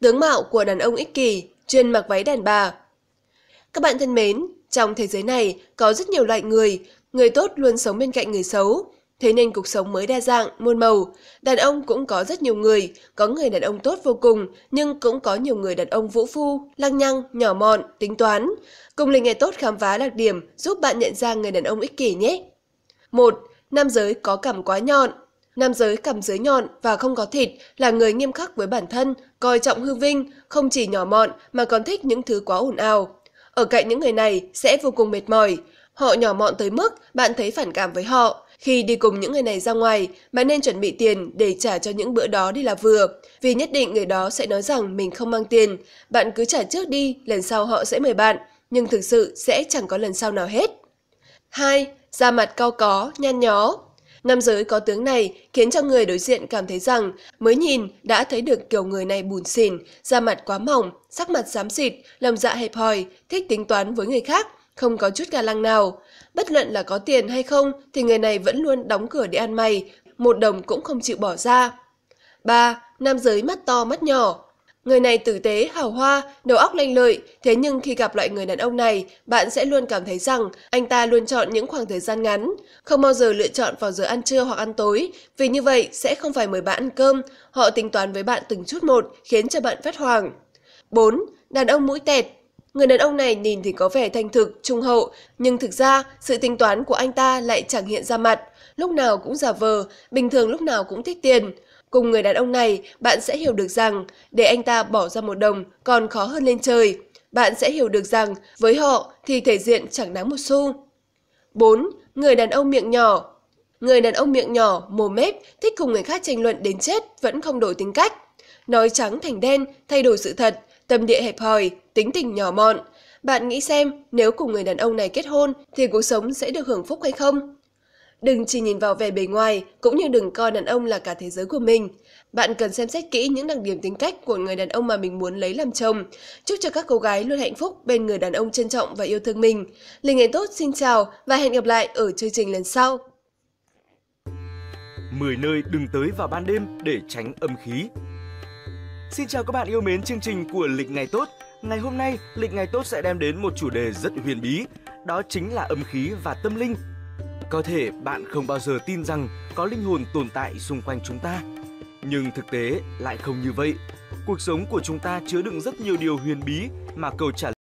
tướng mạo của đàn ông ích kỷ, chuyên mặc váy đàn bà. Các bạn thân mến, trong thế giới này có rất nhiều loại người, người tốt luôn sống bên cạnh người xấu, thế nên cuộc sống mới đa dạng, muôn màu. Đàn ông cũng có rất nhiều người, có người đàn ông tốt vô cùng, nhưng cũng có nhiều người đàn ông vũ phu, lăng nhăng, nhỏ mọn, tính toán. Cùng lịch ngày tốt khám phá đặc điểm giúp bạn nhận ra người đàn ông ích kỷ nhé. 1. Nam giới có cảm quá nhọn Nam giới cầm dưới nhọn và không có thịt là người nghiêm khắc với bản thân, coi trọng hư vinh, không chỉ nhỏ mọn mà còn thích những thứ quá ồn ào. Ở cạnh những người này sẽ vô cùng mệt mỏi. Họ nhỏ mọn tới mức bạn thấy phản cảm với họ. Khi đi cùng những người này ra ngoài, bạn nên chuẩn bị tiền để trả cho những bữa đó đi là vừa. Vì nhất định người đó sẽ nói rằng mình không mang tiền. Bạn cứ trả trước đi, lần sau họ sẽ mời bạn. Nhưng thực sự sẽ chẳng có lần sau nào hết. 2. Da mặt cao có, nhăn nhó Nam giới có tướng này khiến cho người đối diện cảm thấy rằng mới nhìn đã thấy được kiểu người này bùn xỉn, da mặt quá mỏng, sắc mặt xám xịt, lòng dạ hẹp hòi, thích tính toán với người khác, không có chút ga lăng nào. Bất luận là có tiền hay không thì người này vẫn luôn đóng cửa để ăn mày, một đồng cũng không chịu bỏ ra. 3. Nam giới mắt to mắt nhỏ Người này tử tế, hào hoa, đầu óc lanh lợi, thế nhưng khi gặp loại người đàn ông này, bạn sẽ luôn cảm thấy rằng anh ta luôn chọn những khoảng thời gian ngắn, không bao giờ lựa chọn vào giờ ăn trưa hoặc ăn tối, vì như vậy sẽ không phải mời bạn ăn cơm, họ tính toán với bạn từng chút một, khiến cho bạn phát hoàng. 4. Đàn ông mũi tẹt Người đàn ông này nhìn thì có vẻ thanh thực, trung hậu, nhưng thực ra sự tính toán của anh ta lại chẳng hiện ra mặt. Lúc nào cũng giả vờ, bình thường lúc nào cũng thích tiền. Cùng người đàn ông này, bạn sẽ hiểu được rằng để anh ta bỏ ra một đồng còn khó hơn lên trời. Bạn sẽ hiểu được rằng với họ thì thể diện chẳng đáng một xu. 4. Người đàn ông miệng nhỏ Người đàn ông miệng nhỏ, mồm mép, thích cùng người khác tranh luận đến chết vẫn không đổi tính cách. Nói trắng thành đen, thay đổi sự thật, tâm địa hẹp hòi, tính tình nhỏ mọn. Bạn nghĩ xem nếu cùng người đàn ông này kết hôn thì cuộc sống sẽ được hưởng phúc hay không? Đừng chỉ nhìn vào vẻ bề ngoài, cũng như đừng coi đàn ông là cả thế giới của mình. Bạn cần xem xét kỹ những đặc điểm tính cách của người đàn ông mà mình muốn lấy làm chồng. Chúc cho các cô gái luôn hạnh phúc bên người đàn ông trân trọng và yêu thương mình. Linh Ngày Tốt xin chào và hẹn gặp lại ở chương trình lần sau. 10 nơi đừng tới vào ban đêm để tránh âm khí. Xin chào các bạn yêu mến chương trình của Lịch Ngày Tốt. Ngày hôm nay, Lịch Ngày Tốt sẽ đem đến một chủ đề rất huyền bí, đó chính là âm khí và tâm linh có thể bạn không bao giờ tin rằng có linh hồn tồn tại xung quanh chúng ta. Nhưng thực tế lại không như vậy. Cuộc sống của chúng ta chứa đựng rất nhiều điều huyền bí mà câu trả